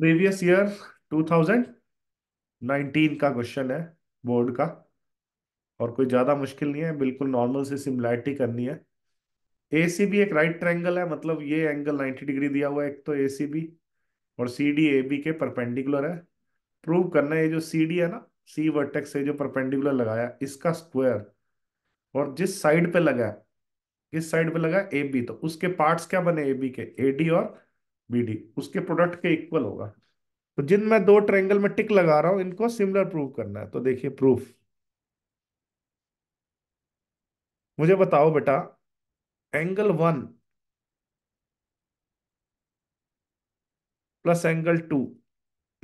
previous year 2019 का question है board का और कोई ज़्यादा मुश्किल नहीं है बिल्कुल नॉर्मल से सिमिलैरिटी करनी है ए सी बी एक राइट ट्रायंगल है मतलब ये एंगल 90 डिग्री दिया हुआ है एक तो ए सी बी और सी डी ए बी के परपेंडिकुलर है प्रूव करना है ये जो सी डी है ना सी वर्टेक्स से जो परपेंडिकुलर लगाया इसका स्क्वायर और जिस साइड पे लगा है किस साइड पे लगा ए बी तो उसके पार्ट्स क्या बने ए बी के ए डी और बीडी उसके प्रोडक्ट के इक्वल होगा तो जिन मैं दो ट्रेंगल में टिक लगा रहा हूं इनको सिमिलर प्रूफ करना है तो देखिए प्रूफ मुझे बताओ बेटा angle one plus angle two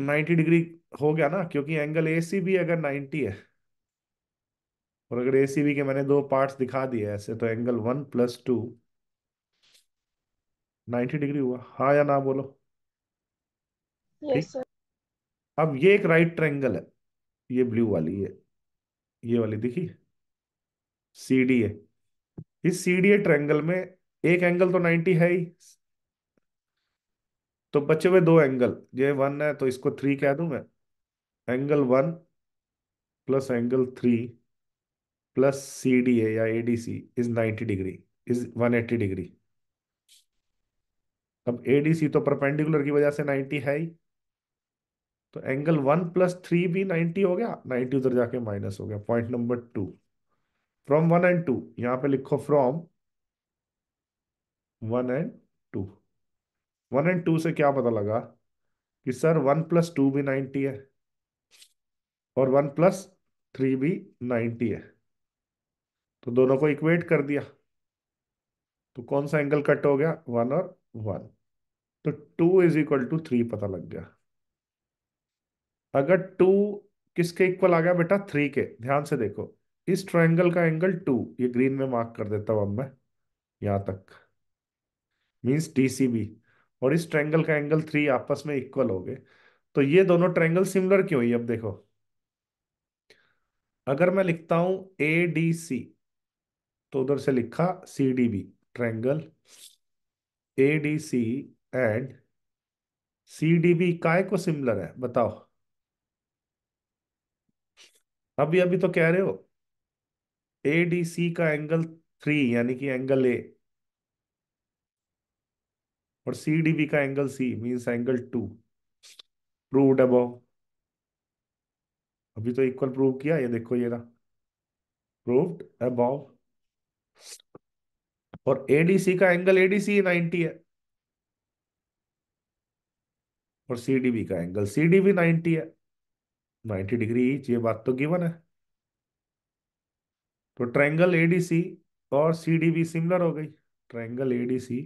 90 degree हो गया ना क्योंकि एंगल ए सी भी अगर 90 है और अगर ए सी बी के मैंने दो पार्ट्स दिखा दिए ऐसे तो angle one plus two ninety degree हुआ हाँ या ना बोलो ठीक yes, अब ये एक राइट ट्रायंगल है ये ब्लू वाली है ये वाली दिखी सी डी ए इस सी डी ए ट्रायंगल में एक एंगल तो नाइन्टी है ही तो बचे हुए दो एंगल ये वन है तो इसको थ्री कह दू मैं angle one plus angle three plus C D A या A D C is ninety degree is one eighty degree अब सी तो परपेंडिकुलर की वजह से 90 है ही तो एंगल वन प्लस थ्री भी 90 हो गया 90 उधर जाके माइनस हो गया point number two from one and two यहां पे लिखो from one and two one and two से क्या पता लगा कि सर वन प्लस टू भी नाइन्टी है और वन प्लस थ्री भी नाइन्टी है तो दोनों को इक्वेट कर दिया तो कौन सा एंगल कट हो गया वन और वन तो two is equal to three पता लग गया अगर टू किसके इक्वल आ गया बेटा थ्री के ध्यान से देखो इस ट्रायंगल का एंगल टू ये ग्रीन में मार्क कर देता हूं अब मैं यहां तक मीन्स डीसीबी और इस ट्रायंगल का एंगल थ्री आपस में इक्वल हो गए तो ये दोनों ट्रायंगल सिमिलर क्यों हुई अब देखो अगर मैं लिखता हूं ए डी सी तो उधर से लिखा C D B triangle ADC and C D B काय को सिमिलर है बताओ अभी अभी तो कह रहे हो ए डी सी का एंगल थ्री यानी कि एंगल ए और सी डी बी का angle C means angle two proved above अभी तो इक्वल प्रूव किया ये देखो ये ना प्रूव्ड अबव और एडीसी का एंगल एडीसी नाइनटी है और सीडीबी का एंगल सीडीबी नाइनटी है नाइनटी डिग्री ईच ये बात तो गिवन है तो ट्रायंगल एडीसी और सीडीबी सिमिलर हो गई triangle ADC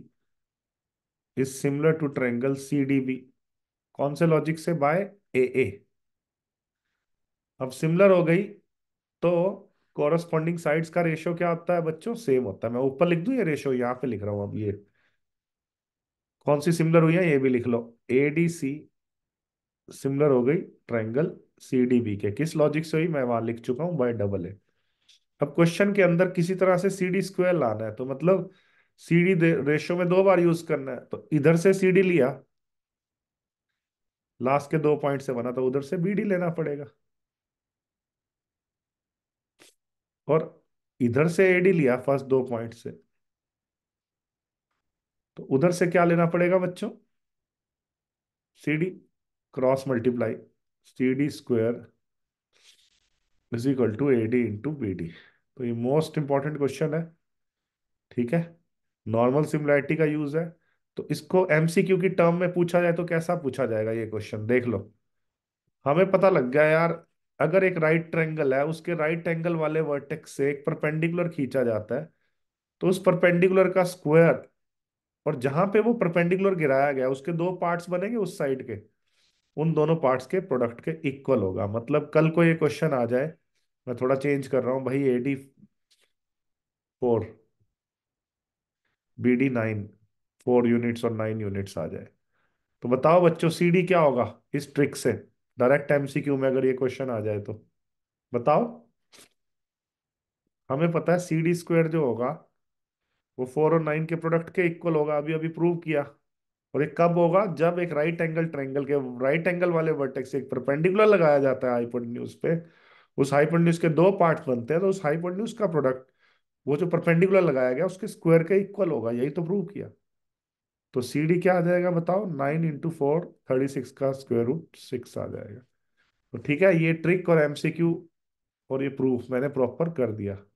is similar to triangle CDB कौन से लॉजिक से बाय ए ए अब सिमिलर हो गई तो कॉरस्पॉन्डिंग साइड्स का रेशियो क्या होता है बच्चों सेम होता है मैं ऊपर लिख दूं ये रेशियो यहाँ पे लिख रहा हूं अब ये कौन सी सिमिलर हुई है ये भी लिख लो ए डी सी सिमिलर हो गई ट्राइंगल सी डी बी के किस लॉजिक से हुई मैं वहां लिख चुका हूं बाय डबल ए अब क्वेश्चन के अंदर किसी तरह से सी डी स्क्वेयर लाना है तो मतलब सी डी रेशियो में दो बार यूज करना है तो इधर से सी डी लिया लास्ट के दो पॉइंट से बना तो उधर से बी डी लेना पड़ेगा और इधर से एडी लिया फर्स्ट दो पॉइंट से तो उधर से क्या लेना पड़ेगा बच्चों C D cross multiply C D square is equal to A D into B D तो ये मोस्ट इंपॉर्टेंट क्वेश्चन है ठीक है नॉर्मल सिमिलैरिटी का यूज है तो इसको एमसीक्यू की टर्म में पूछा जाए तो कैसा पूछा जाएगा ये क्वेश्चन देख लो हमें पता लग गया यार अगर एक राइट ट्रैंगल है उसके राइट एंगल वाले वर्टेक्स से एक परपेंडिकुलर खींचा जाता है तो उस परपेंडिकुलर का स्क्वायर और जहां पे वो परपेंडिकुलर गिराया गया उसके दो पार्ट्स बनेंगे उस साइड के उन दोनों पार्ट्स के प्रोडक्ट के इक्वल होगा मतलब कल को ये क्वेश्चन आ जाए मैं थोड़ा चेंज कर रहा हूँ भाई A D four B D nine four units और नाइन यूनिट्स आ जाए तो बताओ बच्चों सी डी क्या होगा इस ट्रिक से डायरेक्ट एमसीक्यू में अगर ये क्वेश्चन आ जाए तो बताओ हमें पता है सी डी स्क्वेयर जो होगा वो फोर और नाइन के प्रोडक्ट के इक्वल होगा अभी अभी प्रूव किया और ये कब होगा जब एक राइट एंगल ट्रायंगल के राइट एंगल वाले वर्टेक्स एक परपेंडिकुलर लगाया जाता है हाइपोटेन्यूज पे उस हाइपोटेन्यूज के दो पार्ट बनते हैं तो उस हाइपोटेन्यूज का प्रोडक्ट वो जो परपेंडिकुलर लगाया गया उसके स्क्वायर के इक्वल होगा यही तो प्रूव किया तो सी डी क्या आ जाएगा बताओ nine into four thirty six का स्क्वायर रूट सिक्स आ जाएगा तो ठीक है ये ट्रिक और एमसीक्यू और ये प्रूफ मैंने प्रॉपर कर दिया